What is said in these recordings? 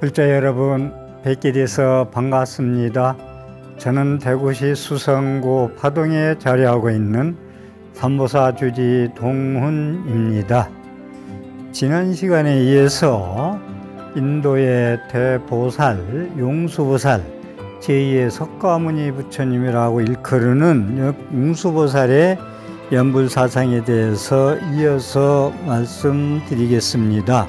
글자 여러분 뵙게 돼서 반갑습니다. 저는 대구시 수성구 파동에 자리하고 있는 삼보사 주지 동훈입니다. 지난 시간에 이어서 인도의 대보살, 용수보살, 제2의 석가모니 부처님이라고 일컬는 용수보살의 연불사상에 대해서 이어서 말씀드리겠습니다.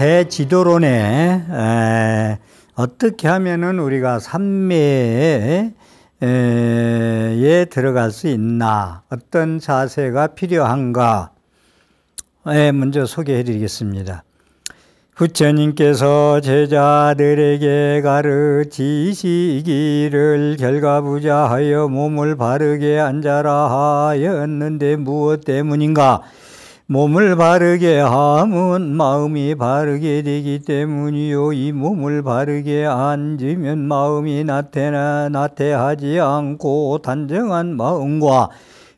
대지도론에 어떻게 하면은 우리가 삼매에 에, 들어갈 수 있나 어떤 자세가 필요한가에 먼저 소개해 드리겠습니다. 부처님께서 제자들에게 가르치시기를 결과부자하여 몸을 바르게 앉아라 하였는데 무엇 때문인가 몸을 바르게 함은 마음이 바르게 되기 때문이요. 이 몸을 바르게 앉으면 마음이 나태나 나태하지 않고 단정한 마음과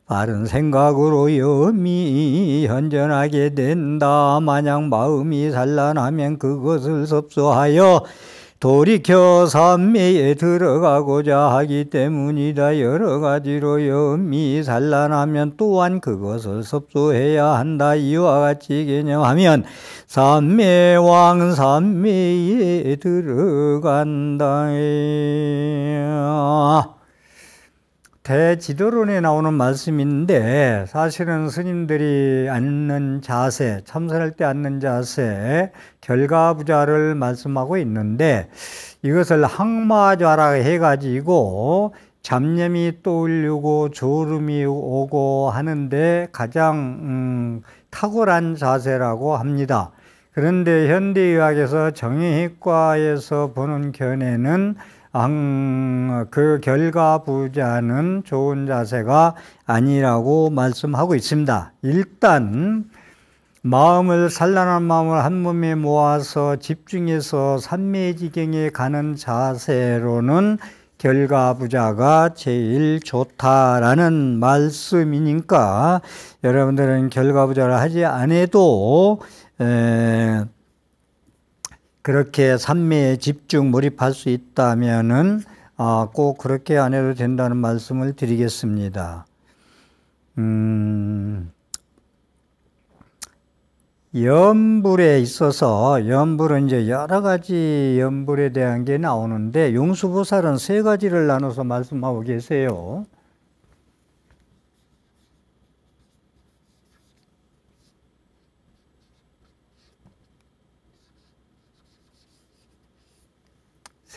바른 생각으로 염이 현전하게 된다. 만약 마음이 산란하면 그것을 섭소하여 돌이켜 산매에 들어가고자 하기 때문이다. 여러 가지로 염미 산란하면 또한 그것을 섭수해야 한다. 이와 같이 개념하면 삼매왕 삼매에 들어간다. 대지도론에 나오는 말씀인데 사실은 스님들이 앉는 자세, 참선할 때 앉는 자세, 결과부자를 말씀하고 있는데 이것을 항마좌라 해가지고 잡념이 떠올리고 졸음이 오고 하는데 가장 음, 탁월한 자세라고 합니다. 그런데 현대의학에서 정의학과에서 보는 견해는 그 결과 부자는 좋은 자세가 아니라고 말씀하고 있습니다. 일단 마음을 산란한 마음을 한 몸에 모아서 집중해서 삼매지경에 가는 자세로는 결과 부자가 제일 좋다라는 말씀이니까 여러분들은 결과 부자를 하지 않아도 에, 그렇게 산매에 집중 몰입할 수 있다면은 아, 꼭 그렇게 안 해도 된다는 말씀을 드리겠습니다. 음, 염불에 있어서 염불은 이제 여러 가지 염불에 대한 게 나오는데 용수보살은 세 가지를 나눠서 말씀하고 계세요.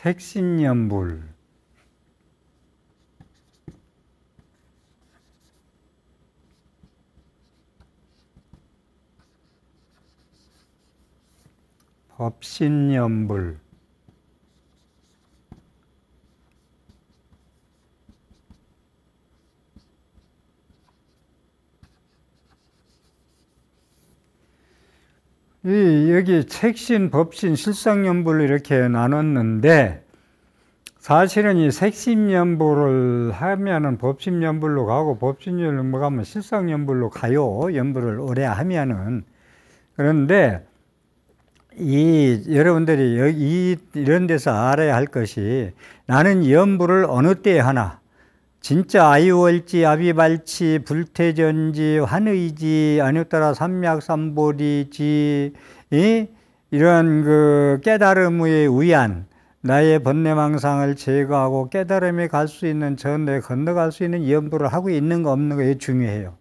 색신연불 법신연불 이 여기 색신, 법신, 실상연부를 이렇게 나눴는데 사실은 이색신연부를 하면은 법신연불로 가고 법신연불로 가면 실상연불로 가요. 연불을 오래 하면은 그런데 이 여러분들이 여기 이런 데서 알아야 할 것이 나는 연불을 어느 때에 하나 진짜 아이월지, 아비발치, 불태전지, 환의지, 아니따라 삼맥삼보리지 이? 이런 그 깨달음의 위안 나의 번뇌망상을 제거하고 깨달음에 갈 수 있는 전에 건너갈 수 있는 염부를 하고 있는 거 없는 거 중요해요.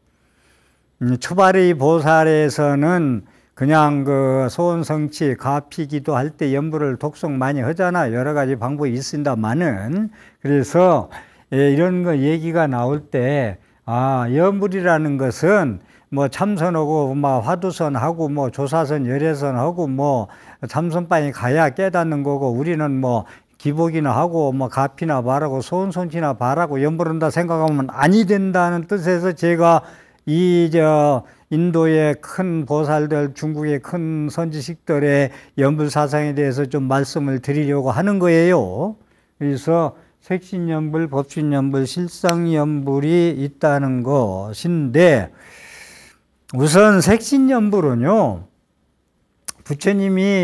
음, 초발의 보살에서는 그냥 그 소원성취 가피기도 할때염부를 독성 많이 하잖아 여러 가지 방법이 있습니다만은 그래서 예, 이런 거 얘기가 나올 때, 아, 염불이라는 것은 뭐 참선하고 뭐 화두선하고 뭐 조사선 열애선하고 뭐 참선방에 가야 깨닫는 거고 우리는 뭐 기복이나 하고 뭐 가피나 바라고 소은손치나 바라고 염부른다 생각하면 아니 된다는 뜻에서 제가 이 저 인도의 큰 보살들 중국의 큰 선지식들의 염불 사상에 대해서 좀 말씀을 드리려고 하는 거예요. 그래서 색신연불법신연불실상연불이 있다는 것인데 우선 색신연불은요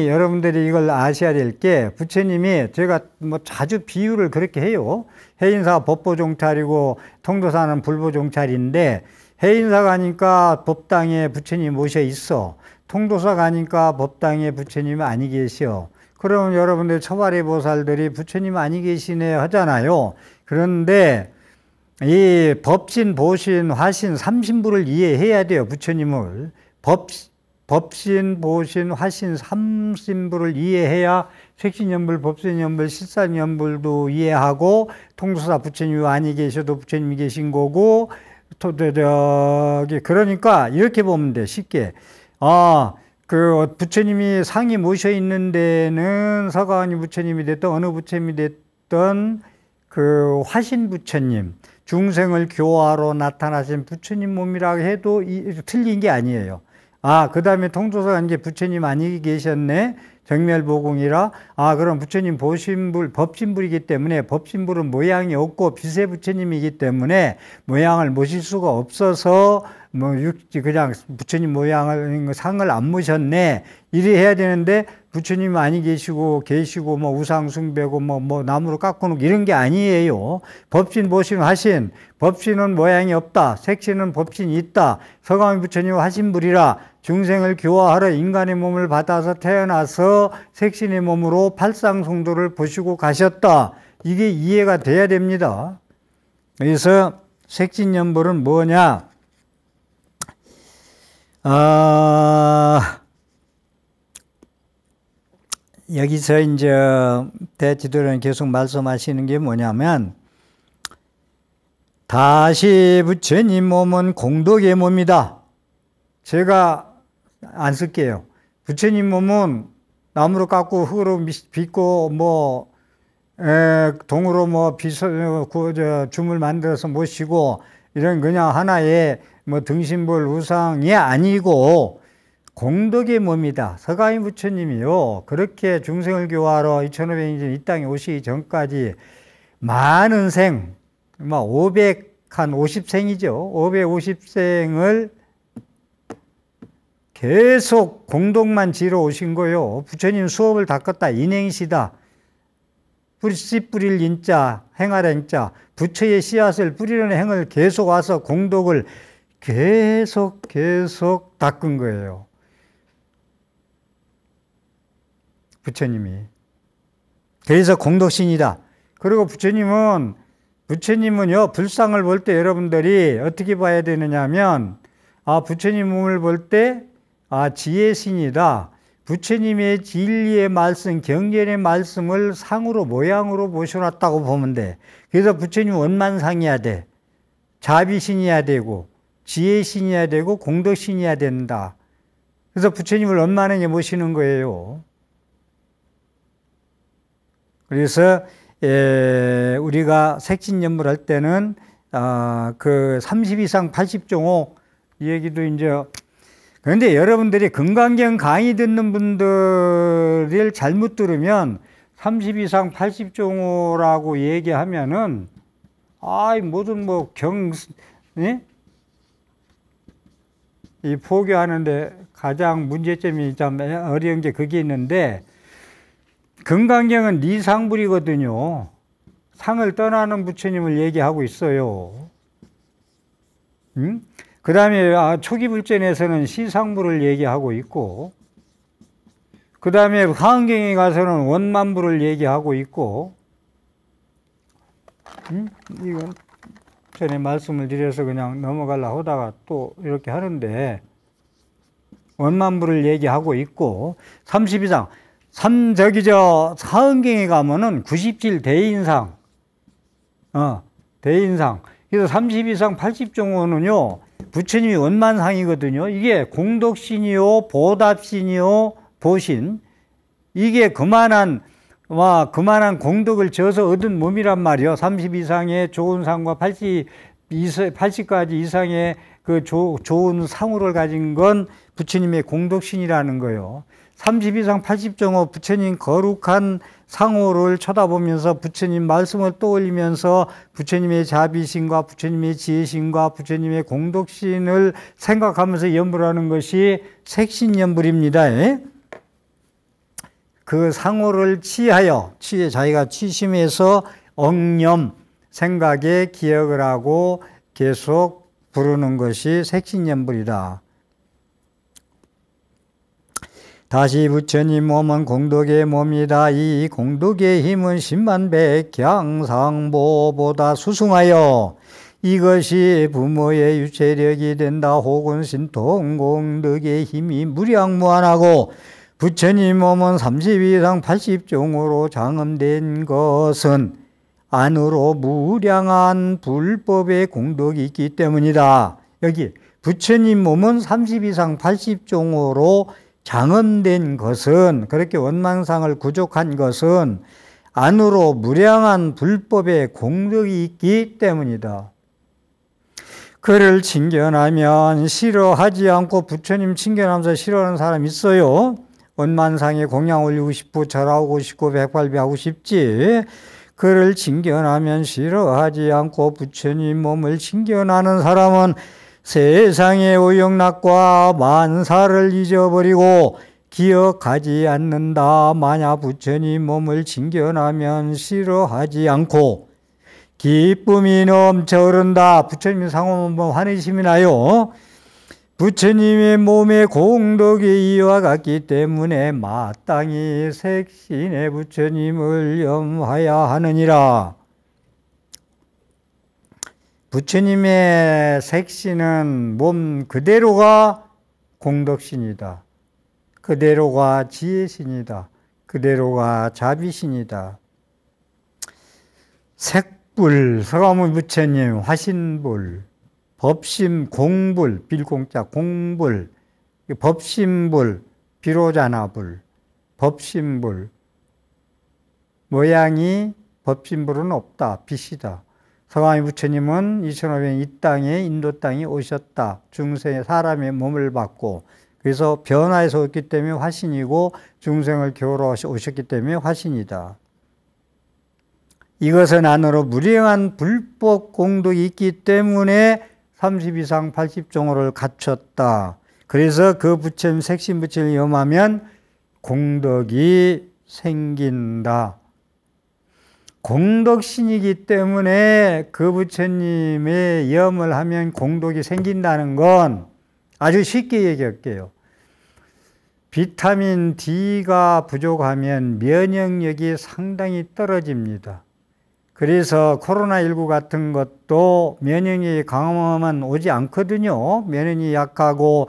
부처님이 여러분들이 이걸 아셔야 될 게 부처님이 제가 뭐 자주 비유를 그렇게 해요 해인사 법보종찰이고 통도사는 불보종찰인데 해인사 가니까 법당에 부처님 모셔 있어 통도사 가니까 법당에 부처님 아니 계시 그럼 여러분들 초발의 보살들이 부처님 아니 계시네 하잖아요. 그런데 이 법신, 보신, 화신, 삼신부를 이해해야 돼요. 부처님을. 법, 법신, 보신, 화신, 삼신부를 이해해야 색신연불, 법신연불, 실산연불도 이해하고 통수사 부처님 아니 계셔도 부처님이 계신 거고 또 저기 그러니까 이렇게 보면 돼 쉽게 아그 부처님이 상이 모셔 있는 데는 서가하니 부처님이 됐던 어느 부처님이 됐던 그 화신 부처님 중생을 교화로 나타나신 부처님 몸이라 고 해도 이, 틀린 게 아니에요. 아, 그 다음에 통조사가 이제 부처님 아니 계셨네. 정멸보공이라. 아, 그럼 부처님 보신불, 법신불이기 때문에 법신불은 모양이 없고 비세 부처님이기 때문에 모양을 모실 수가 없어서 뭐 육지 그냥 부처님 모양을 상을 안 모셨네. 이리 해야 되는데 부처님 많이 계시고 계시고 뭐 우상 숭배고 뭐뭐 뭐 나무로 깎고는 이런 게 아니에요. 법신 보신 화신 법신은 모양이 없다. 색신은 법신이 있다. 서강의 부처님 화신불이라 중생을 교화하러 인간의 몸을 받아서 태어나서 색신의 몸으로 팔상송도를 보시고 가셨다. 이게 이해가 돼야 됩니다. 그래서 색신연불은 뭐냐? 아... 여기서 이제 대지도령 계속 말씀하시는 게 뭐냐면 다시 부처님 몸은 공덕의 몸이다. 제가 안 쓸게요. 부처님 몸은 나무로 깎고 흙으로 빚고 뭐 에, 동으로 뭐 비서 그, 저 줌을 만들어서 모시고 이런 그냥 하나의 뭐 등신볼 우상이 아니고 공덕의 몸이다. 서가희 부처님이요. 그렇게 중생을 교화하러 2500년 이 땅에 오시기 전까지 많은 생, 5 50생이죠. 550생을 계속 공덕만 지러 오신 거요. 부처님 수업을 닦았다. 인행시다. 뿌리 뿌릴 인자, 행하라 인자. 부처의 씨앗을 뿌리는 행을 계속 와서 공덕을 계속 계속 닦은 거예요. 부처님이. 그래서 공덕신이다. 그리고 부처님은 부처님은요 불상을 볼 때 여러분들이 어떻게 봐야 되느냐 하면 아 부처님을 볼 때아 지혜신이다. 부처님의 진리의 말씀, 경전의 말씀을 상으로 모양으로 모셔놨다고 보면 돼. 그래서 부처님 원만상이야 돼. 자비신이야 되고 지혜신이야 되고 공덕신이야 된다. 그래서 부처님을 원만하게 모시는 거예요. 그래서 에, 우리가 색진 연물할 때는 아, 그 30 이상 80종호 이 얘기도 이제 그런데 여러분들이 건강경 강의 듣는 분들을 잘못 들으면 30 이상 80종호라고 얘기하면은 아이 모든 뭐경 예? 이 포교하는데 가장 문제점이 참 어려운 게 그게 있는데 금강경은 리상불이거든요. 네 상을 떠나는 부처님을 얘기하고 있어요. 음? 그 다음에 아, 초기불전에서는 시상불을 얘기하고 있고 그 다음에 하은경에 가서는 원만불을 얘기하고 있고 음? 이건 전에 말씀을 드려서 그냥 넘어가려 하다가 또 이렇게 하는데 원만불을 얘기하고 있고 32장 삼, 저기, 저, 사은경에 가면은 97 대인상, 어, 대인상. 그래서 30 이상 80종호는요, 부처님이 원만상이거든요. 이게 공덕신이요, 보답신이요, 보신. 이게 그만한, 와, 그만한 공덕을 지서 얻은 몸이란 말이요. 30 이상의 좋은 상과 80, 80까지 이상의 그 조, 좋은 상호를 가진 건 부처님의 공덕신이라는 거요. 30 이상 80정호 부처님 거룩한 상호를 쳐다보면서 부처님 말씀을 떠올리면서 부처님의 자비심과 부처님의 지혜심과 부처님의 공덕신을 생각하면서 염불하는 것이 색신염불입니다. 예? 그 상호를 취하여 취해 자기가 취심해서 억념 생각에 기억을 하고 계속 부르는 것이 색신염불이다. 다시 부처님 몸은 공덕의 몸이다. 이 공덕의 힘은 십만백향상보보다 수승하여 이것이 부모의 유체력이 된다. 혹은 신통공덕의 힘이 무량무한하고 부처님 몸은 30 이상 80종으로 장엄된 것은 안으로 무량한 불법의 공덕이 있기 때문이다. 여기 부처님 몸은 30 이상 80종으로 장엄된 것은 그렇게 원망상을 구족한 것은 안으로 무량한 불법의 공덕이 있기 때문이다. 그를 칭견하면 싫어하지 않고 부처님 칭견하면서 싫어하는 사람 있어요. 원만상에 공양 올리고 싶고 절하고 싶고 백발비하고 싶지. 그를 칭견하면 싫어하지 않고 부처님 몸을 칭견하는 사람은 세상의 오용락과 만사를 잊어버리고 기억하지 않는다. 만약 부처님 몸을 징견하면 싫어하지 않고 기쁨이 넘쳐 흐른다. 부처님 상호면 환희심이 나요. 부처님의 몸에 공덕이 이와 같기 때문에 마땅히 색신의 부처님을 염하야 하느니라. 부처님의 색신은 몸 그대로가 공덕신이다. 그대로가 지혜신이다. 그대로가 자비신이다. 색불, 서가모 부처님 화신불, 법심 공불, 빌공자 공불, 법심불, 비로자나불, 법심불. 모양이 법심불은 없다, 빛이다. 성화미 부처님은 2005년 이 땅에 인도 땅에 오셨다. 중생의 사람의 몸을 받고 그래서 변화해서 왔기 때문에 화신이고 중생을 교로 오셨기 때문에 화신이다. 이것은 안으로 무량한 불법 공덕이 있기 때문에 30 이상 80종호를 갖췄다. 그래서 그 부처님 색신 부처님 염하면 공덕이 생긴다. 공덕신이기 때문에 그 부처님의 염을 하면 공덕이 생긴다는 건 아주 쉽게 얘기할게요. 비타민 D가 부족하면 면역력이 상당히 떨어집니다. 그래서 코로나19 같은 것도 면역력이 강하면 오지 않거든요. 면역이 약하고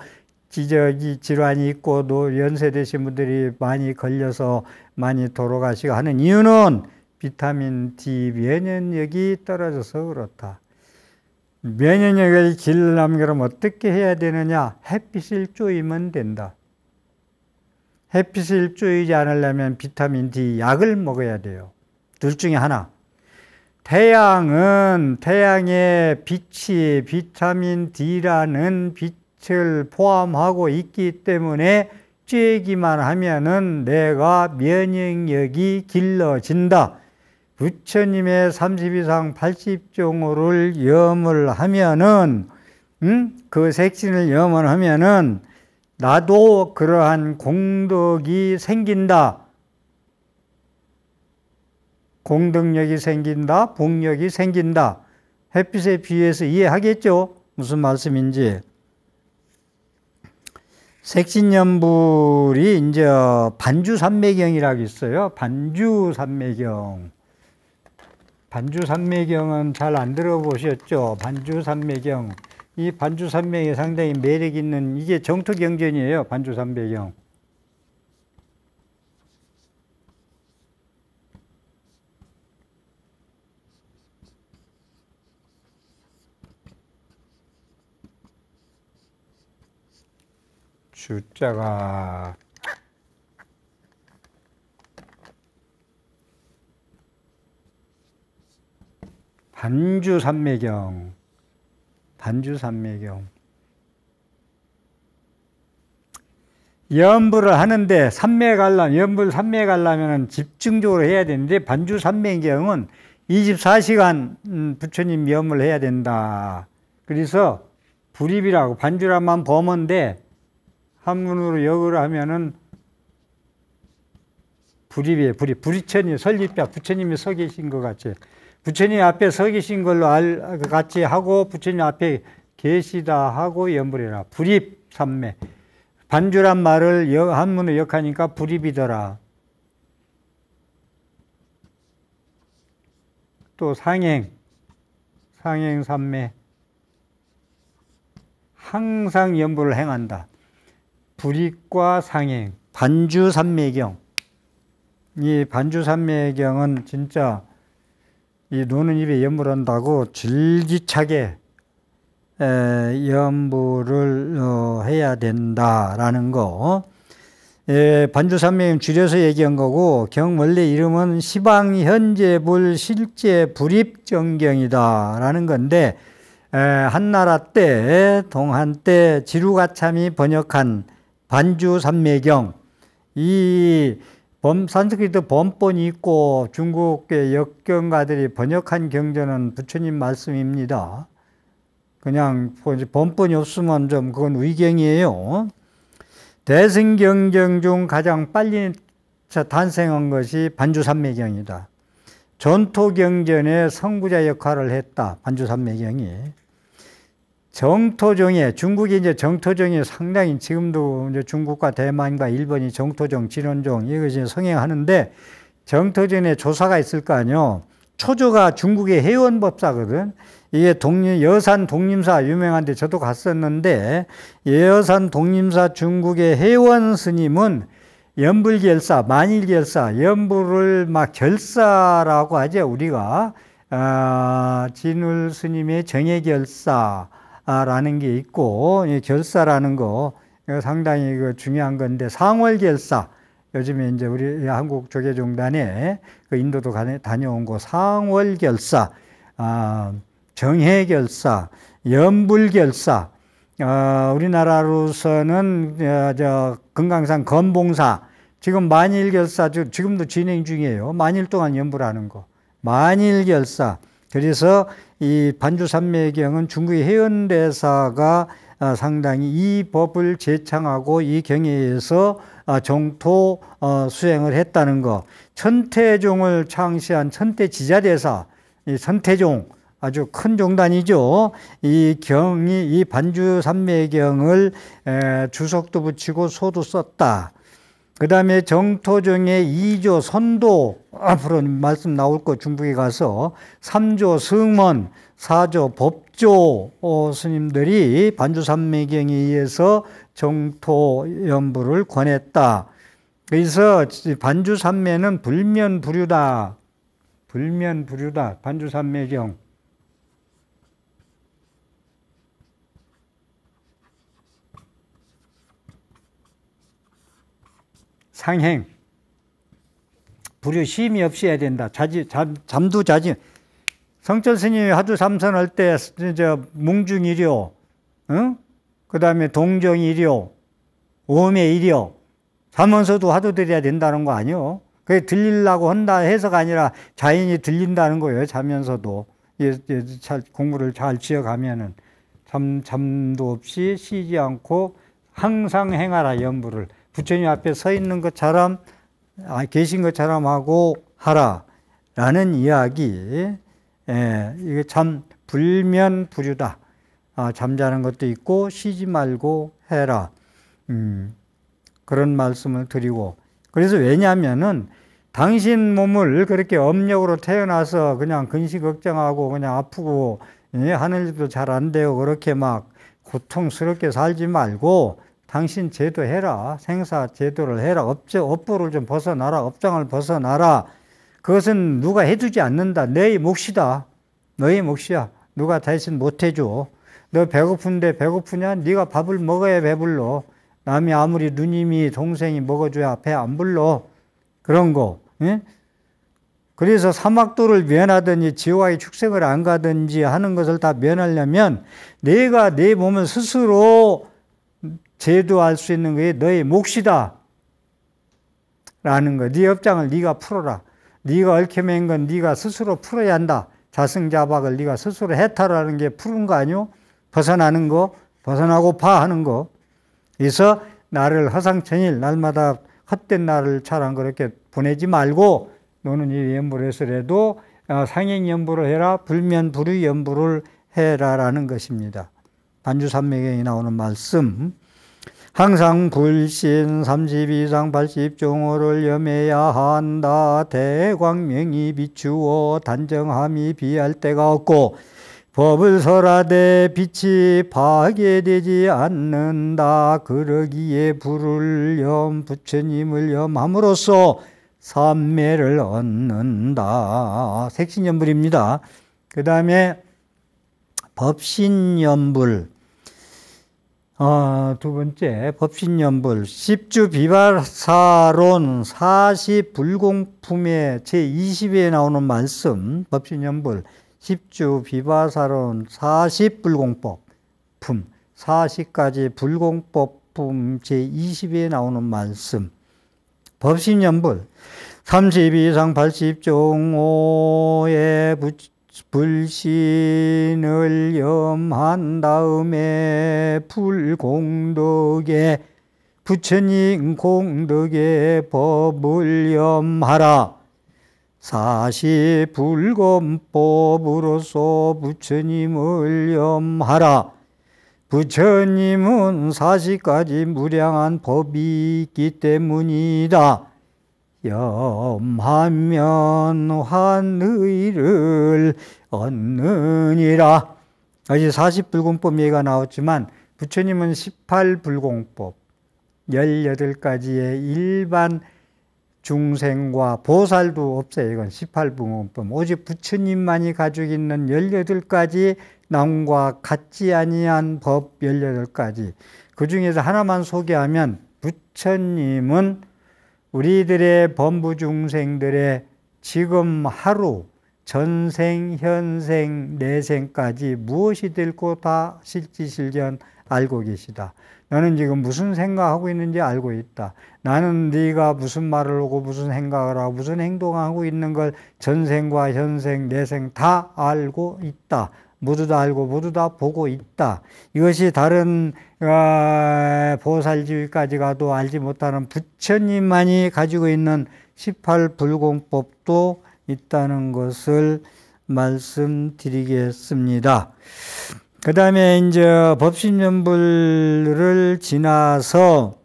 지적이 질환이 있고 연세 되신 분들이 많이 걸려서 많이 돌아가시고 하는 이유는 비타민 D 면역력이 떨어져서 그렇다. 면역력을 길남 그럼 어떻게 해야 되느냐? 햇빛을 쪼이면 된다. 햇빛을 쪼이지 않으려면 비타민 D 약을 먹어야 돼요. 둘 중에 하나. 태양은 태양의 빛이 비타민 D라는 빛을 포함하고 있기 때문에 쬐기만 하면은 내가 면역력이 길러진다. 부처님의 32상 80종호를 염을 하면은 음? 그 색신을 염을 하면은 나도 그러한 공덕이 생긴다. 공덕력이 생긴다. 복력이 생긴다. 햇빛에 비해서 이해하겠죠? 무슨 말씀인지. 색신연불이 이제 반주산매경이라고 있어요. 반주산매경. 반주산매경은 잘 안 들어보셨죠? 반주산매경. 이 반주산맥이 상당히 매력 있는 이게 정토경전이에요. 반주산매경. 주자가 반주 산매경, 반주 산매경. 연부를 하는데 산매 갈라면 연부 산매 갈라면 집중적으로 해야 되는데 반주 산매경은 24시간 음, 부처님 염을 해야 된다. 그래서 불입이라고 반주라만 범언데 한문으로 역을 하면은 불입이에요. 불입. 부리천이 설립자 부처님이 서 계신 것 같이 부처님 앞에 서 계신 걸로 알, 그 같이 하고 부처님 앞에 계시다 하고 염불이라 불입 삼매 반주란 말을 여, 한문을 역하니까 불입이더라 또 상행 상행 삼매 항상 염불을 행한다 불입과 상행 반주 삼매경 이 반주 삼매경은 진짜 이 노는 입에 염불한다고 질기차게 에, 염불을 어, 해야 된다라는 거. 예, 반주산명님 줄여서 얘기한 거고 경 원래 이름은 시방 현재불 실제 불입 정경이다라는 건데 에, 한나라 때 동한 때 지루가참이 번역한 반주산매경 이 범, 산스크리트 범본이 있고 중국의 역경가들이 번역한 경전은 부처님 말씀입니다. 그냥 뭐 범본이 없으면 좀 그건 의경이에요. 대승경경 중 가장 빨리 탄생한 것이 반주산매경이다. 전토경전의 성부자 역할을 했다. 반주산매경이. 정토종에 중국이 이제 정토종이 상당히 지금도 이제 중국과 대만과 일본이 정토종, 진원종 이것이 성행하는데 정토종에 조사가 있을 거 아니요. 초조가 중국의 해원법사거든. 이게 독립, 여산 독립사 유명한데 저도 갔었는데 여산 독립사 중국의 해원 스님은 연불결사, 만일결사, 연불을 막 결사라고 하죠 우리가 어, 진울 스님의 정해결사. 라는 게 있고 이 결사라는 거 상당히 그 중요한 건데 상월 결사 요즘에 이제 우리 한국 조계종단에 그 인도도 다녀온 거 상월 결사 아, 정해 결사 연불 결사 어, 우리나라로서는 아, 저 금강산 건봉사 지금 만일 결사 지금도 진행 중이에요 만일 동안 연불하는 거 만일 결사 그래서 이 반주산매경은 중국의 해운대사가 아, 상당히 이 법을 제창하고 이 경에서 위 아, 정토 어, 수행을 했다는 것. 천태종을 창시한 천태지자대사, 천태종 아주 큰 종단이죠. 이 경이 이 반주산매경을 주석도 붙이고 소도 썼다. 그 다음에 정토정의 2조 선도 앞으로 말씀 나올 거 중국에 가서 3조 승원, 4조 법조 어, 스님들이 반주삼매경에 의해서 정토 연부를 권했다. 그래서 반주삼매는 불면불유다. 불면불유다. 반주삼매경 상행. 불유 심이 없이 해야 된다. 자지, 잠, 잠도 자지. 성철 스님이 하두 삼선할 때, 저, 뭉중일요, 응? 그 다음에 동정일요, 오매일요, 자면서도 하도 드려야 된다는 거 아니요. 그게 들리려고 한다 해서가 아니라 자연이 들린다는 거예요. 자면서도. 예, 예, 잘, 공부를 잘 지어가면은. 잠, 잠도 없이 쉬지 않고 항상 행하라, 연부를. 부처님 앞에 서 있는 것처럼 아, 계신 것처럼 하고 하라라는 이야기 예, 이게 참 불면불유다 아, 잠자는 것도 있고 쉬지 말고 해라 음, 그런 말씀을 드리고 그래서 왜냐하면은 당신 몸을 그렇게 업력으로 태어나서 그냥 근시 걱정하고 그냥 아프고 예, 하는 도잘 안 돼요 그렇게 막 고통스럽게 살지 말고 당신 제도 해라. 생사 제도를 해라. 업체 업보를 좀 벗어나라. 업장을 벗어나라. 그것은 누가 해주지 않는다. 내 몫이다. 너의 몫이야. 누가 대신 못해줘. 너 배고픈데 배고프냐? 네가 밥을 먹어야 배불러. 남이 아무리 누님이 동생이 먹어줘야 배 안 불러. 그런 거. 예? 그래서 사막도를 면하든지 지옥의 축생을 안 가든지 하는 것을 다 면하려면 내가 내 네 몸을 스스로 제도할 수 있는 것이 너의 몫이다. 라는 거. 네 업장을 네가 풀어라. 네가 얽혀맨 건 네가 스스로 풀어야 한다. 자승자박을 네가 스스로 해탈하는 게 푸는 거 아니오? 벗어나는 거, 벗어나고 파하는 거. 그래서 나를 허상천일 날마다 헛된 나를 차랑 그렇게 보내지 말고 너는 이 연부를 해서라도 어, 상행 연부를 해라 불면 불의 연부를 해라라는 것입니다. 반주산맥에 나오는 말씀. 항상 불신 32상 80종호를 염해야 한다. 대광명이 비추어 단정함이 비할 때가 없고 법을 설하되 빛이 파괴되지 않는다. 그러기에 불을 염 부처님을 염함으로써 삼매를 얻는다. 색신연불입니다. 그 다음에 법신연불 어, 두 번째 법신연불 10주 비발사론 40 불공품의 제2 0에 나오는 말씀 법신연불 10주 비발사론 40 불공법 품 40가지 불공법 품 제20회에 나오는 말씀 법신연불 32상 80종 5에 부처 불신을 염한 다음에 불공덕에 부처님 공덕에 법을 염하라. 사시 불검법으로서 부처님을 염하라. 부처님은 사시까지 무량한 법이 있기 때문이다. 염하면 환의를 얻느니라. 어제 40불공법 얘기가 나왔지만 부처님은 18불공법, 18가지의 일반 중생과 보살도 없어요. 이건 18불공법. 오직 부처님만이 가지고 있는 18가지 남과 같지 아니한 법 18가지. 그 중에서 하나만 소개하면 부처님은 우리들의 범부 중생들의 지금 하루 전생, 현생, 내생까지 무엇이 될고 다 실지실견 알고 계시다. 너는 지금 무슨 생각하고 있는지 알고 있다. 나는 네가 무슨 말을 하고 무슨 생각을 하고 무슨 행동하고 있는 걸 전생과 현생, 내생 다 알고 있다. 모두 다 알고 모두 다 보고 있다. 이것이 다른 어, 아, 보살지까지 가도 알지 못하는 부처님만이 가지고 있는 18불공법도 있다는 것을 말씀드리겠습니다. 그 다음에 이제 법신연불을 지나서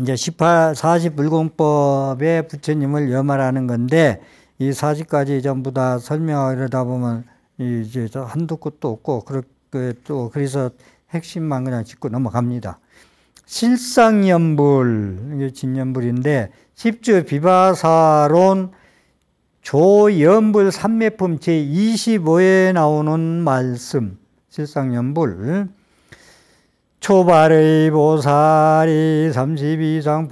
이제 18, 40불공법에 부처님을 염하는 건데 이 40가지 전부 다 설명하려다 보면 이제 한두 곳도 없고 그렇게 또 그래서 핵심만 그냥 짚고 넘어갑니다. 실상연불 이게 진연불인데 십주 비바사론 조연불 삼매품 제25에 나오는 말씀 실상연불 초발의 보살이 32장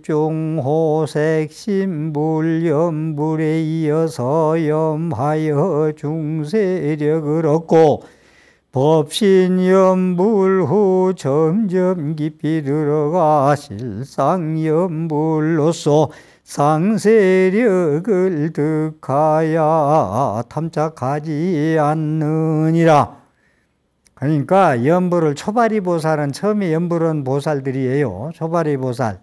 80중 호색심불염불에 이어서 염하여 중세력을 얻고 법신염불 후 점점 깊이 들어가 실상염불로서 상세력을 득하여 탐착하지 않느니라. 그러니까 연불을 초바리 보살은 처음에 연불은 보살들이에요. 초바리 보살.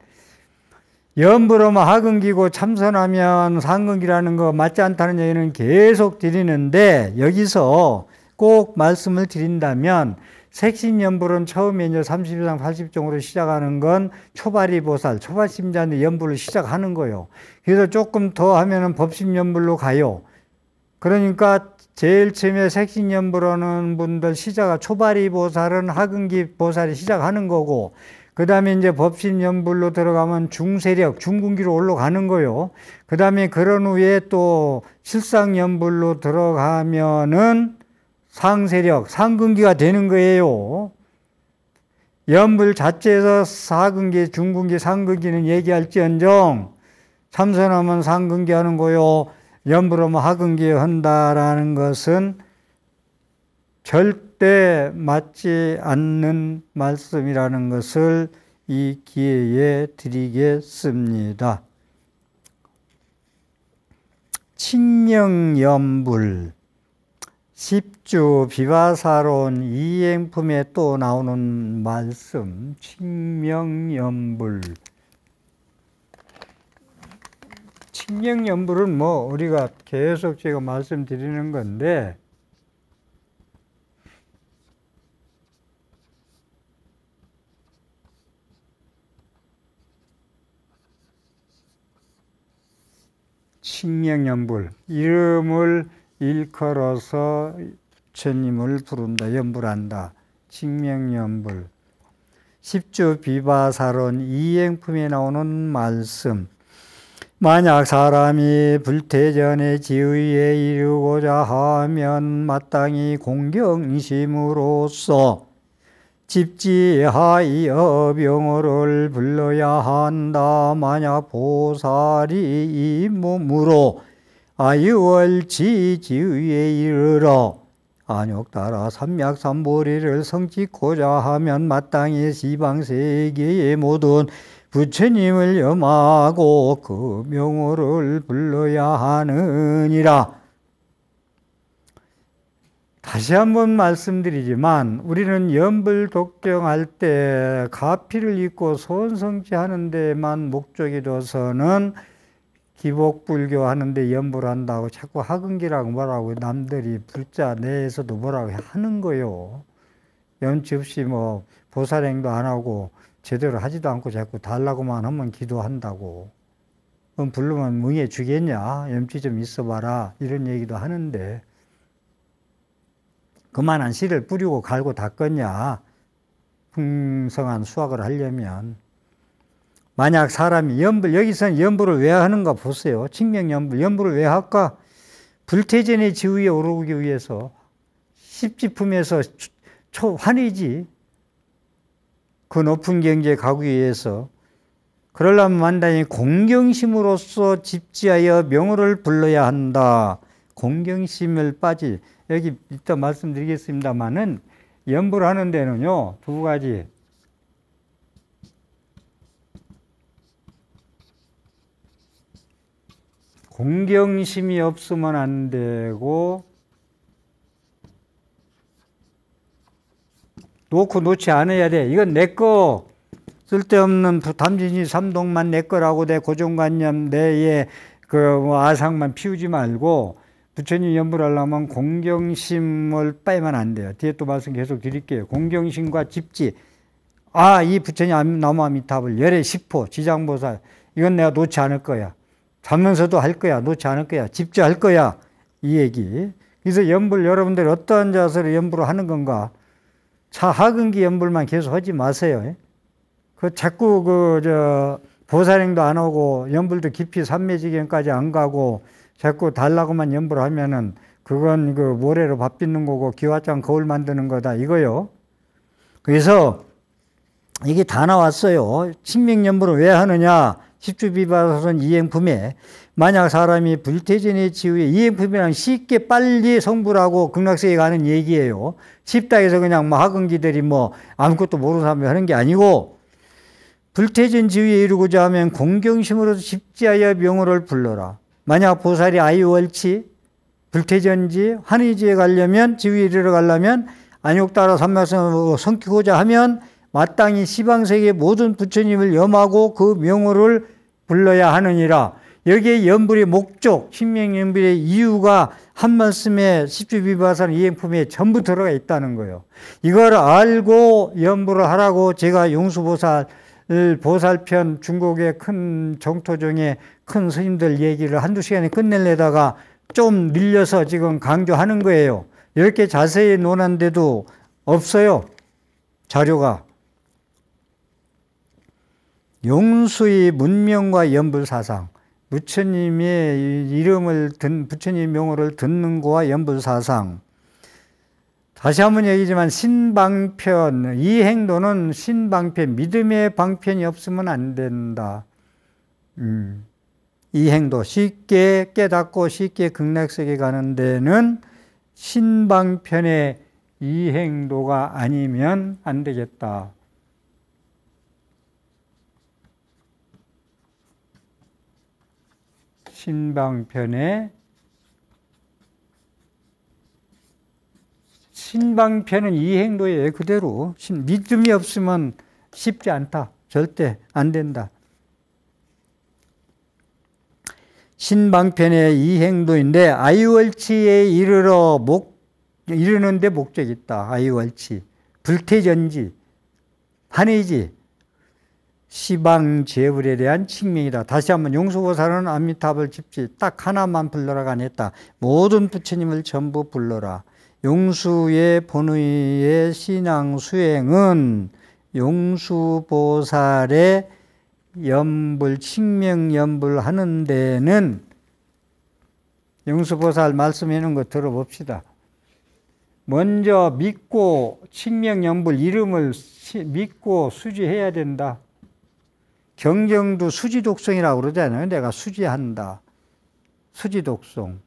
연불로만 뭐 하근기고 참선하면 상근기라는 거 맞지 않다는 얘기는 계속 드리는데 여기서 꼭 말씀을 드린다면 색신연불은 처음에 이제 30이상 80종으로 시작하는 건 초발이보살, 초발심자인데 연불을 시작하는 거예요. 그래서 조금 더 하면은 법심연불로 가요. 그러니까 제일 처음에 색신염 부르는 분들 시작을 초발이 보살은 하근기 보살이 시작하는 거고 그 다음에 이제 법신연불로 들어가면 중세력, 중궁기로 올라가는 거요. 그 다음에 그런 후에 또 실상연불로 들어가면은 상세력, 상근기가 되는 거예요. 연불 자체에서 사근기, 중근기, 상근기는 얘기할지언정 참선하면 상근기 하는 거요. 염불음 학은기 뭐 한다라는 것은 절대 맞지 않는 말씀이라는 것을 이 기회에 드리겠습니다. 친명염불 십주 비바사론 이행품에 또 나오는 말씀 친명염불 식량연불은뭐 우리가 계속 제가 말씀드리는 건데 식량연불 이름을 일컬어서 부처님을 부른다 연불한다 식명연불 십주 비바사론 이행품에 나오는 말씀 만약 사람이 불태전의지위에 이르고자 하면 마땅히 공경심으로써 집지하여 병호를 불러야 한다. 만약 보살이 이 몸으로 아유월지 지의에 이르러 안욕 따라 삼약삼보리를 성취코자 하면 마땅히 시방세계의 모든 부처님을 염하고 그 명호를 불러야 하느니라. 다시 한번 말씀드리지만 우리는 염불 독경할 때 가피를 입고 소원성취 하는 데만 목적이 둬서는 기복불교 하는데 염불한다고 자꾸 학은기라고 뭐라고 남들이 불자 내에서도 뭐라고 하는 거요. 염치 없이 뭐 보살행도 안 하고 제대로 하지도 않고 자꾸 달라고만 하면 기도한다고. 그럼 불르면 멍해 주겠냐? 염치 좀 있어봐라. 이런 얘기도 하는데, 그만한 씨를 뿌리고 갈고 닦겠냐? 풍성한 수확을 하려면. 만약 사람이 염불, 여기서는 염불을 왜 하는가 보세요. 칭명염불, 염불을 왜 할까? 불태전의 지위에 오르기 위해서 십지품에서 환희지 그 높은 경지에 가기 위해서 그러려면 만단히 공경심으로서 집지하여 명호를 불러야 한다. 공경심을 빠지. 여기 이따 말씀드리겠습니다만은 연불 하는 데는요, 두 가지. 공경심이 없으면 안 되고 놓고 놓지 않아야 돼. 이건 내 거. 쓸데없는 부담진이 삼동만 내 거라고 내 고정관념 내에 그뭐 아상만 피우지 말고 부처님 연불하려면 공경심을 빼면 안 돼요. 뒤에 또 말씀 계속 드릴게요. 공경심과 집지. 아, 이 부처님 나무아미탑을 열의 십0호 지장보살. 이건 내가 놓지 않을 거야. 잡면서도 할 거야. 놓지 않을 거야. 집지 할 거야. 이 얘기. 그래서 연불 여러분들 어떠한 자세로 연불을 하는 건가? 차하근기 연불만 계속 하지 마세요. 그 자꾸 그저 보살행도 안 하고 연불도 깊이 삼매지경까지 안 가고 자꾸 달라고만 연불하면은 그건 그 모래로 밥 빚는 거고 기와장 거울 만드는 거다 이거요. 그래서 이게 다 나왔어요. 친명연불을 왜 하느냐? 10주 비바설은 이행품에 만약 사람이 불태전의 치유에 이행품이랑 쉽게 빨리 성불하고 극락세에 가는 얘기예요. 집다에서 그냥 뭐 학원기들이 뭐 아무것도 모르는 사람이 하는 게 아니고 불태전 지위에 이르고자 하면 공경심으로 집지하여 명호를 불러라. 만약 보살이 아이월치 불태전지 환의지에 가려면 지위에 이르러 가려면 안욕 따라 삼마성 성키고자 하면 마땅히 시방 세계 모든 부처님을 염하고 그 명호를 불러야 하느니라. 여기에 염불의 목적, 신명연불의 이유가 한 말씀에 십주비바산 이행품에 전부 들어가 있다는 거예요. 이걸 알고 염불을 하라고 제가 용수보살 을 보살편 중국의 큰 정토종의 큰 스님들 얘기를 한두 시간에 끝낼려다가 좀밀려서 지금 강조하는 거예요. 이렇게 자세히 논한데도 없어요. 자료가. 용수의 문명과 연불사상, 부처님의 이름을 듣 부처님 명호를 듣는 거와 연불사상. 다시 한 번 얘기지만 신방편, 이 행도는 신방편, 믿음의 방편이 없으면 안 된다. 음. 이 행도 쉽게 깨닫고 쉽게 극락세계 가는 데는 신방편의 이 행도가 아니면 안 되겠다. 신방편에 신방편은 이 행로에 그대로 믿음이 없으면 쉽지 않다. 절대 안 된다. 신방편의 이 행도인데 아이월치에 이르러 목 이르는데 목적이 있다. 아이월치 불태전지 한의지 시방 제불에 대한 측면이다. 다시 한번 용수보살은 암미탑을 집지 딱 하나만 불러라 안 했다. 모든 부처님을 전부 불러라. 용수의 본의의 신앙 수행은 용수보살의 염불 칙명 염불 하는 데는 용수보살 말씀하는 거 들어봅시다. 먼저 믿고 칙명 염불 이름을 믿고 수지해야 된다. 경경도 수지독성이라고 그러잖아요. 내가 수지한다. 수지독성.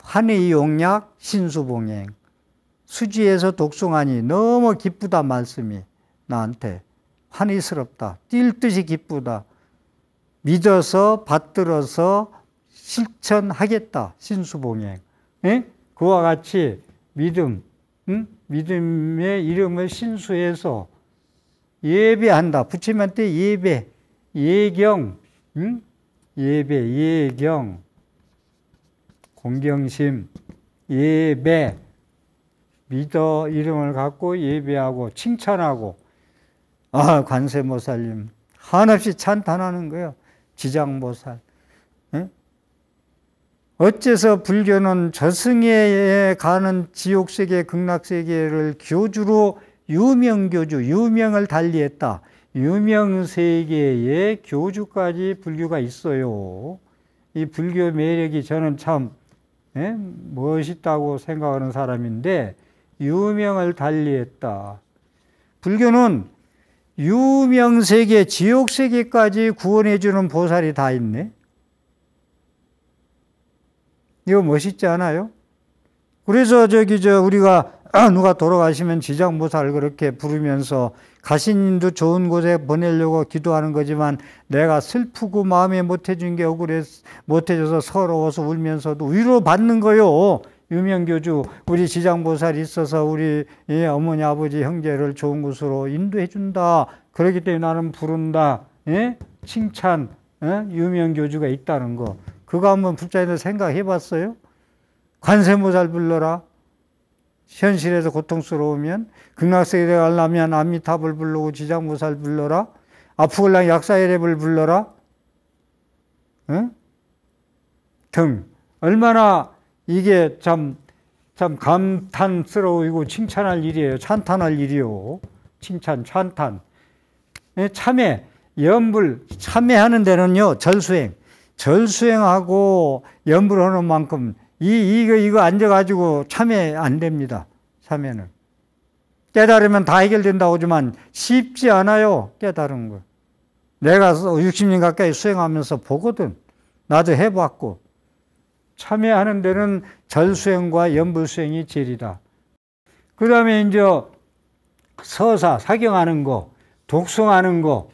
한의 용약 신수봉행. 수지에서 독송하니 너무 기쁘다 말씀이 나한테 환희스럽다. 뛸 듯이 기쁘다. 믿어서 받들어서 실천하겠다. 신수봉행. 에? 그와 같이 믿음, 응? 믿음의 이름을 신수해서 예배한다. 붙이면 때 예배, 예경, 응? 예배, 예경, 공경심, 예배, 믿어 이름을 갖고 예배하고 칭찬하고 아 관세모살님 한없이 찬탄하는 거예요. 지장보살. 어째서 불교는 저승에 가는 지옥세계, 극락세계를 교주로 유명 교주, 유명을 달리했다. 유명 세계에 교주까지 불교가 있어요. 이 불교 매력이 저는 참 예? 멋있다고 생각하는 사람인데 유명을 달리했다. 불교는 유명 세계, 지옥 세계까지 구원해 주는 보살이 다 있네. 이거 멋있지 않아요? 그래서 저기 저 우리가 아, 누가 돌아가시면 지장무사를 그렇게 부르면서 가신님도 좋은 곳에 보내려고 기도하는 거지만 내가 슬프고 마음에 못해준 게 억울해 못해줘서 서러워서 울면서도 위로 받는 거요. 유명교주 우리 지장보살이 있어서 우리 예, 어머니 아버지 형제를 좋은 곳으로 인도해 준다. 그러기 때문에 나는 부른다. 예? 칭찬 예? 유명교주가 있다는 거. 그거 한번 불자인들 생각해 봤어요? 관세모잘 불러라. 현실에서 고통스러우면 극락세계에 가려면 아미타불 불러고 지장보살 불러라. 아프걸랑 약사예랩을 불러라. 응? 등. 얼마나 이게 참, 참 감탄스러우고 칭찬할 일이에요. 찬탄할 일이요. 칭찬, 찬탄. 예, 참회, 염불 참회하는 데는요, 절수행. 절수행하고 염불하는 만큼 이, 이거, 이거 앉아가지고 참여 안 됩니다. 참여는. 깨달으면 다 해결된다고 하지만 쉽지 않아요. 깨달은 거. 내가 60년 가까이 수행하면서 보거든. 나도 해봤고. 참여하는 데는 절수행과 연불수행이 제일이다. 그 다음에 이제 서사, 사경하는 거, 독성하는 거,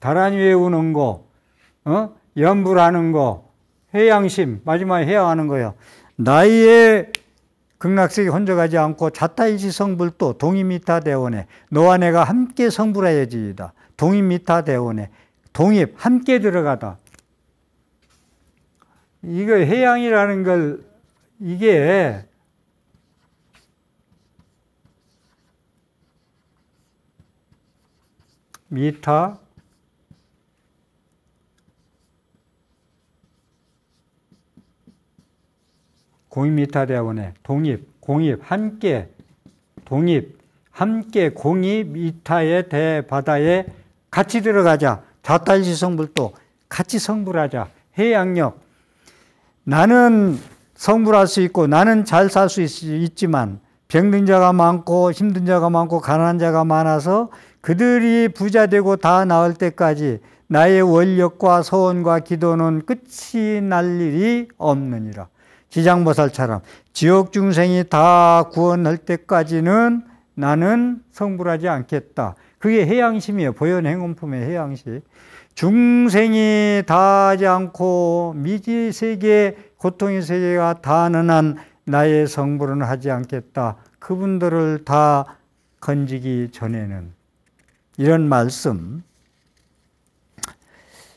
다란이 외우는 거, 어? 연불하는 거, 해양심, 마지막에 해양하는 거요. 나이에 극락세계 혼자 가지 않고 자타이지 성불도 동입미타 대원에 너와 내가 함께 성불하여지이다. 동입미타 대원에 동입 함께 들어가다. 이거 해양이라는 걸 이게 미타 공익미타대학원의 독립, 공입, 함께 독립, 함께 공입 미타의 대바다에 같이 들어가자. 좌딸지 성불도 같이 성불하자. 해양력. 나는 성불할 수 있고 나는 잘 살 수 있지만 병든 자가 많고 힘든 자가 많고 가난한 자가 많아서 그들이 부자 되고 다 나을 때까지 나의 원력과 소원과 기도는 끝이 날 일이 없느니라. 지장보살처럼 지옥 중생이 다 구원할 때까지는 나는 성불하지 않겠다. 그게 해양심이에요. 보현행운품의 해양심. 중생이 다하지 않고 미지 세계, 고통의 세계가 다하는 한 나의 성불은 하지 않겠다. 그분들을 다 건지기 전에는 이런 말씀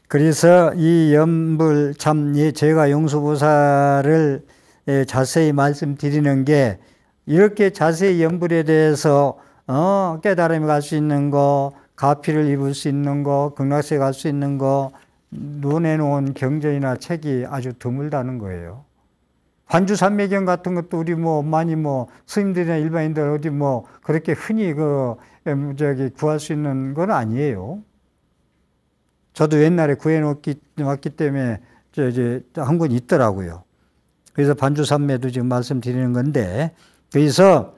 그래서 이 염불 참 예, 제가 용수보사를 예, 자세히 말씀드리는 게 이렇게 자세히 염불에 대해서 어, 깨달음이 갈 수 있는 거, 가피를 입을 수 있는 거, 극락세 갈 수 있는 거 논해놓은 경전이나 책이 아주 드물다는 거예요. 환주 산매경 같은 것도 우리 뭐 많이 뭐 스님들이나 일반인들 어디 뭐 그렇게 흔히 그 음, 저기 구할 수 있는 건 아니에요. 저도 옛날에 구해놓기왔기 때문에 저 이제 한권 있더라고요. 그래서 반주산매도 지금 말씀드리는 건데 그래서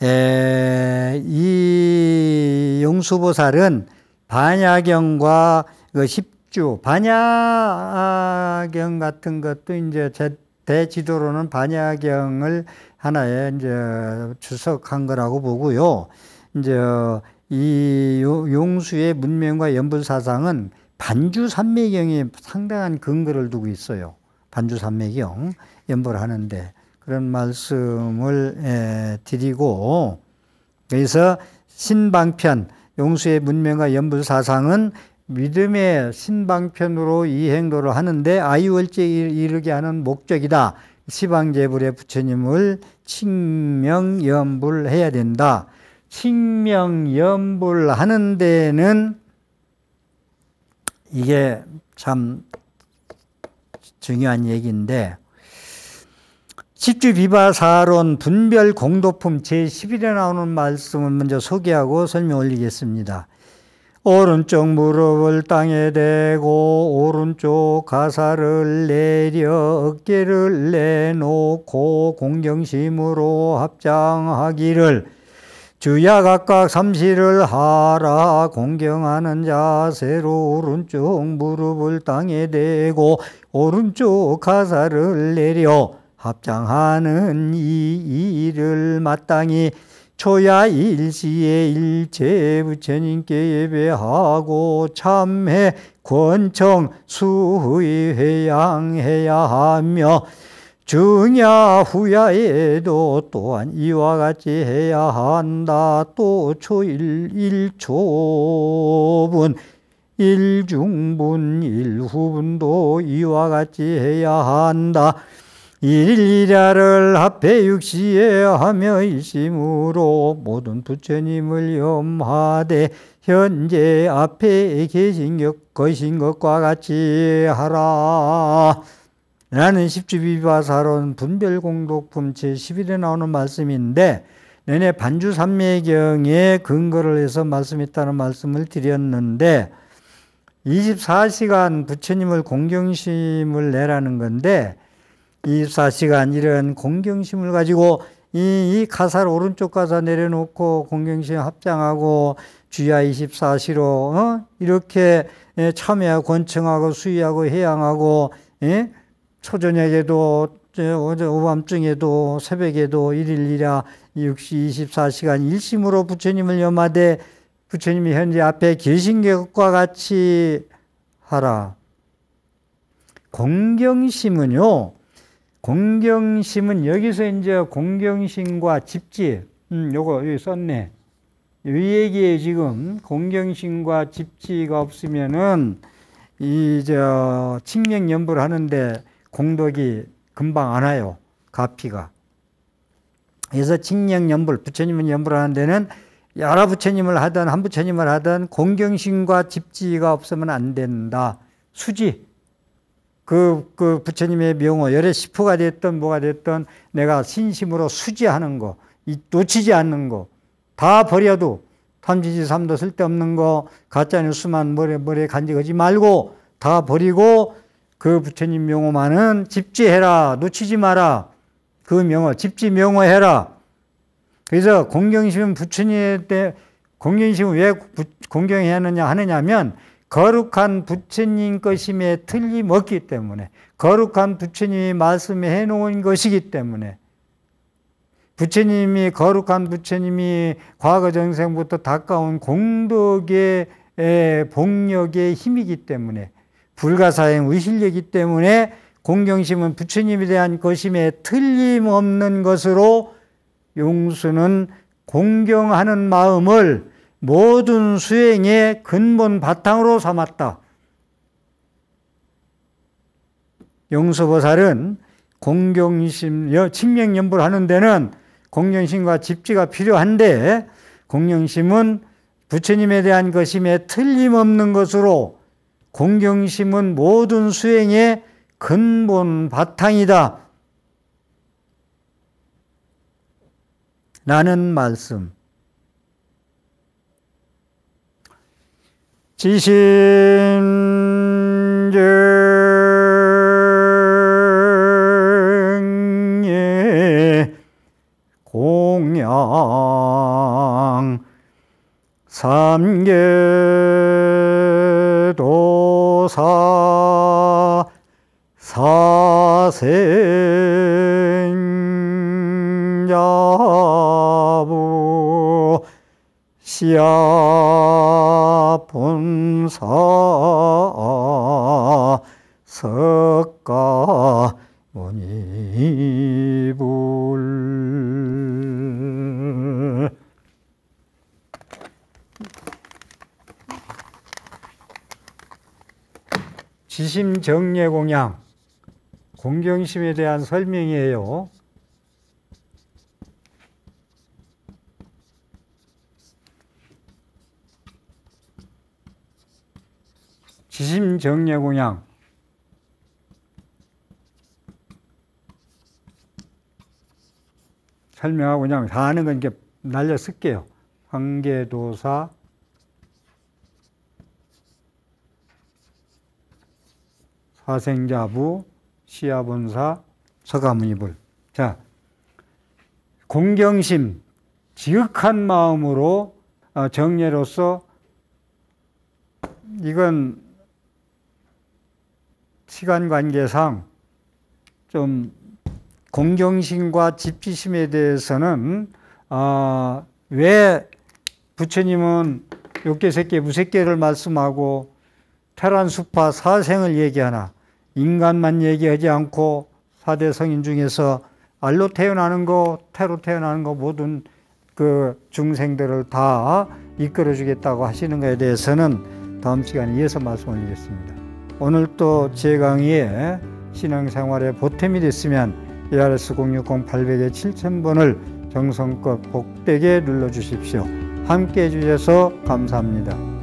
에, 이 용수보살은 반야경과 그 십주 반야경 같은 것도 이제 제 대지도로는 반야경을 하나의 이제 주석한 거라고 보고요. 이제 이 용수의 문명과 연분 사상은 반주 삼매경에 상당한 근거를 두고 있어요. 반주 산매경 연보 하는데 그런 말씀을 드리고 그래서 신방편 용수의 문명과 연분 사상은 믿음의 신방편으로 이 행도를 하는데 아이월제 이르게 하는 목적이다. 시방제불의 부처님을 칭명연불해야 된다. 칭명염불 하는 데는 이게 참 중요한 얘기인데 십주 비바사론 분별 공도품 제11에 나오는 말씀을 먼저 소개하고 설명 올리겠습니다. 오른쪽 무릎을 땅에 대고 오른쪽 가사를 내려 어깨를 내놓고 공정심으로 합장하기를 주야 각각 삼시를 하라 공경하는 자세로 오른쪽 무릎을 땅에 대고 오른쪽 가사를 내려 합장하는 이 일을 마땅히 초야 일시에 일체 부처님께 예배하고 참회 권청 수의 회양해야 하며 중야 후야에도 또한 이와 같이 해야 한다. 또 초일 초분 일중분 일후분도 이와 같이 해야 한다. 일일야를 합해 육시에 하며 이심으로 모든 부처님을 염하되 현재 앞에 계신 것과 같이 하라. 나는 10주 비바사론 분별공독품 제11에 나오는 말씀인데 내내 반주 삼매경에 근거를 해서 말씀했다는 말씀을 드렸는데 24시간 부처님을 공경심을 내라는 건데 24시간 이런 공경심을 가지고 이, 이 가사를 오른쪽 가사 내려놓고 공경심 합장하고 주야 24시로 어? 이렇게 참여하고 권청하고 수위하고 해양하고 예? 초저녁에도 오밤중에도 새벽에도 일일이라 6시 24시간 일심으로 부처님을 염하되 부처님이 현재 앞에 계신 것과 같이 하라. 공경심은요. 공경심은 여기서 이제 공경심과 집지 음, 요거 여기 썼네. 이 얘기에 지금 공경심과 집지가 없으면은 이저 칙명연불 하는데 공덕이 금방 안 와요. 가피가. 그래서 칭령연불, 부처님을 연불하는 데는 여러 부처님을 하든 한 부처님을 하든 공경심과 집지가 없으면 안 된다. 수지. 그, 그 부처님의 명호, 열의 시프가 됐던 뭐가 됐던 내가 신심으로 수지하는 거, 놓치지 않는 거, 다 버려도 삼지지 삼도 쓸데없는 거, 가짜뉴스만 머리 머리에 간직하지 말고 다 버리고 그 부처님 명호만은 집지해라, 놓치지 마라. 그 명호, 집지 명호해라. 그래서 공경심은 부처님에 대해, 공경심은 왜 부, 공경해야 하느냐 하느냐면 거룩한 부처님 것임에 틀림없기 때문에 거룩한 부처님이 말씀해 놓은 것이기 때문에 부처님이 거룩한 부처님이 과거 정생부터 닦아온 공덕의 에, 복력의 힘이기 때문에 불가사의 의실이기 력 때문에 공경심은 부처님에 대한 거심에 틀림없는 것으로 용수는 공경하는 마음을 모든 수행의 근본 바탕으로 삼았다. 용서보살은 공경심, 칭명연불 하는 데는 공경심과 집지가 필요한데 공경심은 부처님에 대한 것임에 틀림없는 것으로 공경심은 모든 수행의 근본 바탕이다. 라는 말씀. 지신제 야 분사 석가 원이불 지심정례공양 공경심에 대한 설명이에요. 정례 공양 설명하고 그냥 다 아는 건 이렇게 날려 쓸게요. 관계도사 사생자부 시아본사 서가문이불 자 공경심 지극한 마음으로 어, 정례로서 이건 시간 관계상 좀 공경심과 집지심에 대해서는 어, 왜 부처님은 욕계세끼 무색계를 말씀하고 태란수파 사생을 얘기하나 인간만 얘기하지 않고 사대성인 중에서 알로 태어나는 거 태로 태어나는 거 모든 그 중생들을 다 이끌어주겠다고 하시는 것에 대해서는 다음 시간에 이어서 말씀 올리겠습니다. 오늘 또 제 강의에 신앙생활의 보탬이 됐으면 ARS 060 800에 7000번을 정성껏 복되게 눌러주십시오. 함께 해주셔서 감사합니다.